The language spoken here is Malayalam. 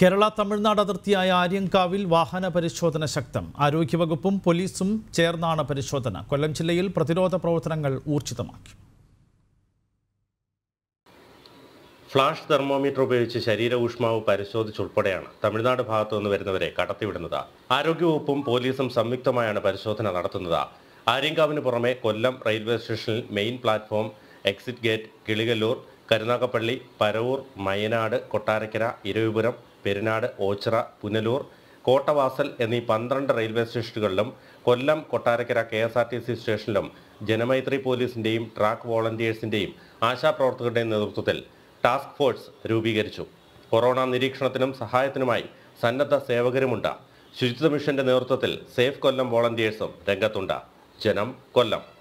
കേരള തമിഴ്നാട് അതിർത്തിയായ ആര്യങ്കാവിൽ വാഹന പരിശോധന ശക്തം ആരോഗ്യവകുപ്പും പോലീസും ചേർന്നാണ് പരിശോധന കൊല്ലം ജില്ലയിൽ പ്രതിരോധ പ്രവർത്തനങ്ങൾ ഊർജിതമാക്കി ഫ്ലാഷ് തെർമോമീറ്റർ ഉപയോഗിച്ച് ശരീര ഊഷ്മാവ് പരിശോധിച്ചുൾപ്പെടെയാണ് തമിഴ്നാട് ഭാഗത്തു നിന്ന് വരുന്നവരെ കടത്തിവിടുന്നത് ആരോഗ്യവകുപ്പും പോലീസും സംയുക്തമായാണ് പരിശോധന നടത്തുന്നത് ആര്യങ്കാവിന് പുറമെ കൊല്ലം റെയിൽവേ സ്റ്റേഷനിൽ main platform exit gate Kilikollur Karunagappally Paravur Mayyanad Kottarakkara Eravipuram Perinad Ochira Punalur Kottavasal എന്നീ പന്ത്രണ്ട് റെയിൽവേ സ്റ്റേഷനുകളിലും Kollam Kottarakkara K S R T C സ്റ്റേഷനിലും ജനമൈത്രി പോലീസിൻ്റെയും ട്രാക്ക് വോളണ്ടിയേഴ്സിൻ്റെയും ആശാപ്രവർത്തകരുടെയും നേതൃത്വത്തിൽ ടാസ്ക് ഫോഴ്സ് രൂപീകരിച്ചു കൊറോണ നിരീക്ഷണത്തിനും സഹായത്തിനുമായി സന്നദ്ധ സേവകരുമുണ്ട് ശുചിത്വ മിഷന്റെ നേതൃത്വത്തിൽ സേഫ് കൊല്ലം വോളണ്ടിയേഴ്സും രംഗത്തുണ്ട് ജനം കൊല്ലം